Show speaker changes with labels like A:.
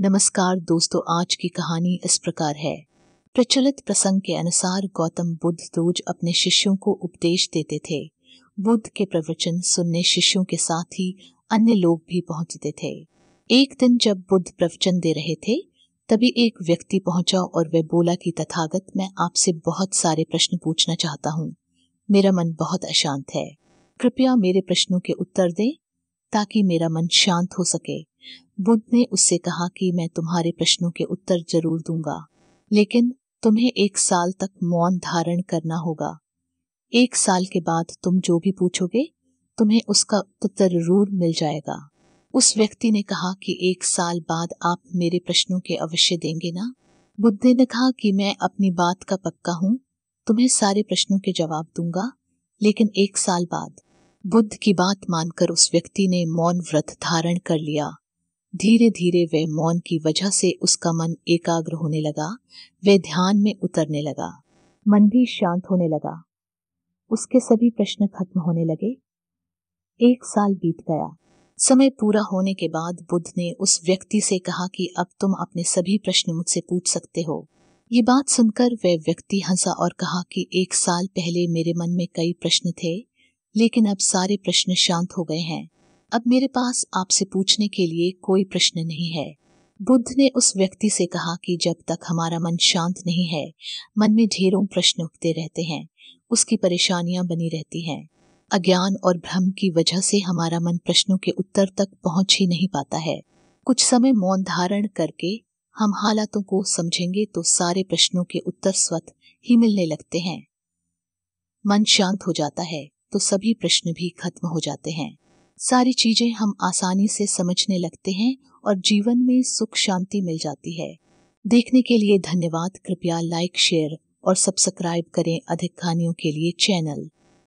A: नमस्कार दोस्तों आज की कहानी इस प्रकार है प्रचलित प्रसंग के अनुसार गौतम बुद्ध रोज अपने शिष्यों को उपदेश देते थे बुद्ध के प्रवचन सुनने शिष्यों के साथ ही अन्य लोग भी पहुंचते थे एक दिन जब बुद्ध प्रवचन दे रहे थे तभी एक व्यक्ति पहुंचा और वह बोला कि तथागत मैं आपसे बहुत सारे प्रश्न पूछना चाहता हूँ मेरा मन बहुत अशांत है कृपया मेरे प्रश्नों के उत्तर दें ताकि मेरा मन शांत हो सके बुद्ध ने उससे कहा कि मैं तुम्हारे प्रश्नों के उत्तर जरूर दूंगा लेकिन तुम्हें एक साल तक मौन धारण करना होगा एक साल के बाद तुम जो भी पूछोगे तुम्हें उसका उत्तर जरूर मिल जाएगा उस व्यक्ति ने कहा कि एक साल बाद आप मेरे प्रश्नों के अवश्य देंगे ना बुद्ध ने कहा कि मैं अपनी बात का पक्का हूँ तुम्हें सारे प्रश्नों के जवाब दूंगा लेकिन एक साल बाद बुद्ध की बात मानकर उस व्यक्ति ने मौन व्रत धारण कर लिया धीरे धीरे वह मौन की वजह से उसका मन एकाग्र होने लगा वह ध्यान में उतरने लगा मन भी शांत होने लगा उसके सभी प्रश्न खत्म होने लगे एक साल बीत गया समय पूरा होने के बाद बुद्ध ने उस व्यक्ति से कहा कि अब तुम अपने सभी प्रश्न मुझसे पूछ सकते हो ये बात सुनकर वह व्यक्ति हंसा और कहा कि एक साल पहले मेरे मन में कई प्रश्न थे लेकिन अब सारे प्रश्न शांत हो गए हैं अब मेरे पास आपसे पूछने के लिए कोई प्रश्न नहीं है बुद्ध ने उस व्यक्ति से कहा कि जब तक हमारा मन शांत नहीं है मन में ढेरों प्रश्न उठते रहते हैं उसकी परेशानियां बनी रहती हैं अज्ञान और भ्रम की वजह से हमारा मन प्रश्नों के उत्तर तक पहुंच ही नहीं पाता है कुछ समय मौन धारण करके हम हालातों को समझेंगे तो सारे प्रश्नों के उत्तर स्वत ही मिलने लगते हैं मन शांत हो जाता है तो सभी प्रश्न भी खत्म हो जाते हैं सारी चीजें हम आसानी से समझने लगते हैं और जीवन में सुख शांति मिल जाती है देखने के लिए धन्यवाद कृपया लाइक शेयर और सब्सक्राइब करें अधिक कहानियों के लिए चैनल